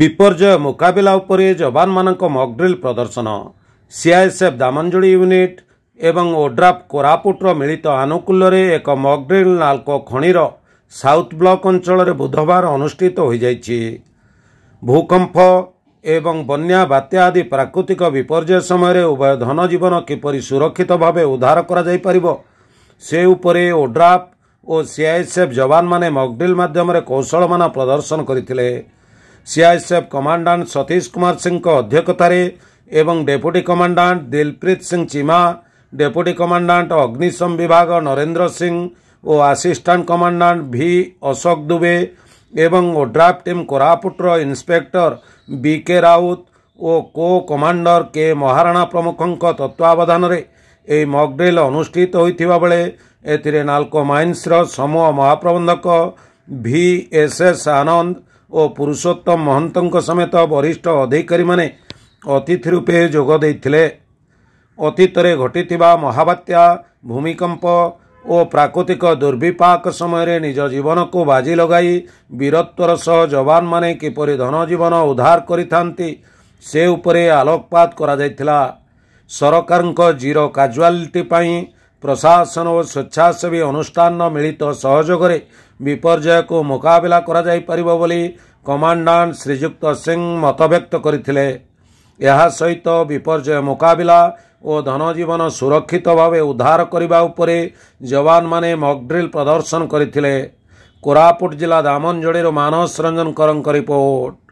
ବିପର୍ଯ୍ୟୟ ମୁକାବିଲା ଉପରେ ଯବାନମାନଙ୍କ ମକ୍ଡ୍ରିଲ୍ ପ୍ରଦର୍ଶନ ସିଆଇଏସ୍ଏଫ୍ ଦାମଞ୍ଜଳି ୟୁନିଟ୍ ଏବଂ ଓଡ୍ରାଫ୍ କୋରାପୁଟର ମିଳିତ ଆନୁକୂଲ୍ୟରେ ଏକ ମକ୍ଡ୍ରିଲ୍ ନାଲ୍କୋ ଖଣିର ସାଉଥ୍ ବ୍ଲକ୍ ଅଞ୍ଚଳରେ ବୁଧବାର ଅନୁଷ୍ଠିତ ହୋଇଯାଇଛି ଭୂକମ୍ପ ଏବଂ ବନ୍ୟା ବାତ୍ୟା ଆଦି ପ୍ରାକୃତିକ ବିପର୍ଯ୍ୟୟ ସମୟରେ ଉଭୟ ଧନଜୀବନ କିପରି ସୁରକ୍ଷିତ ଭାବେ ଉଦ୍ଧାର କରାଯାଇପାରିବ ସେ ଉପରେ ଓଡ୍ରାଫ୍ ଓ ସିଆଇଏସ୍ଏଫ୍ ଯବାନମାନେ ମକ୍ଡ୍ରିଲ୍ ମାଧ୍ୟମରେ କୌଶଳମାନ ପ୍ରଦର୍ଶନ କରିଥିଲେ ସିଆଇଏସ୍ଏଫ୍ କମାଣ୍ଡାଣ୍ଟ ସତୀଶ କୁମାର ସିଂଙ୍କ ଅଧ୍ୟକ୍ଷତାରେ ଏବଂ deputy commandant Dilpreet Singh Cheema deputy commandant ଅଗ୍ନିଶମ ବିଭାଗ ନରେନ୍ଦ୍ର ସିଂ ଓ assistant commandant V Ashok Dubey ଏବଂ ଓଡ୍ରାଫ୍ ଟିମ୍ କୋରାପୁଟର ଇନ୍ସପେକ୍ଟର ବି କେ ରାଉତ ଓ କୋ କମାଣ୍ଡର କେ ମହାରଣା ପ୍ରମୁଖଙ୍କ ତତ୍ତ୍ୱାବଧାନରେ ଏହି ମକଡ୍ରିଲ୍ ଅନୁଷ୍ଠିତ ହୋଇଥିବା ବେଳେ ଏଥିରେ ନାଲ୍କୋ ମାଇନ୍ସର ସମୂହ ମହାପ୍ରବନ୍ଧକ ଭି ଏସ୍ ଏସ୍ ଆନନ୍ଦ ଓ ପୁରୁଷୋତ୍ତମ ମହନ୍ତଙ୍କ ସମେତ ବରିଷ୍ଠ ଅଧିକାରୀମାନେ ଅତିଥି ରୂପେ ଯୋଗ ଦେଇଥିଲେ ଅତୀତରେ ଘଟିଥିବା ମହାବାତ୍ୟା ଭୂମିକମ୍ପ ଓ ପ୍ରାକୃତିକ ଦୁର୍ବିପାକ ସମୟରେ ନିଜ ଜୀବନକୁ ବାଜି ଲଗାଇ ବୀରତ୍ୱର ସହ ଯବାନମାନେ କିପରି ଧନଜୀବନ ଉଦ୍ଧାର କରିଥାନ୍ତି ସେ ଉପରେ ଆଲୋକପାତ କରାଯାଇଥିଲା ସରକାରଙ୍କ ଜିରୋ କାଜୁଆଲିଟି ପାଇଁ ପ୍ରଶାସନ ଓ ସ୍ୱେଚ୍ଛାସେବୀ ଅନୁଷ୍ଠାନର ମିଳିତ ସହଯୋଗରେ ବିପର୍ଯ୍ୟୟକୁ ମୁକାବିଲା କରାଯାଇପାରିବ ବୋଲି କମାଣ୍ଡାଣ୍ଟ ଶ୍ରୀଯୁକ୍ତ ସିଂ ମତବ୍ୟକ୍ତ କରିଥିଲେ ଏହା ସହିତ ବିପର୍ଯ୍ୟୟ ମୁକାବିଲା ଓ ଧନଜୀବନ ସୁରକ୍ଷିତ ଭାବେ ଉଦ୍ଧାର କରିବା ଉପରେ ଯବାନମାନେ ମକ୍ଡ୍ରିଲ୍ ପ୍ରଦର୍ଶନ କରିଥିଲେ କୋରାପୁଟ ଜିଲ୍ଲା ଦାମନଜଡ଼ିରୁ ମାନସ ରଞ୍ଜନ କରଙ୍କ ରିପୋର୍ଟ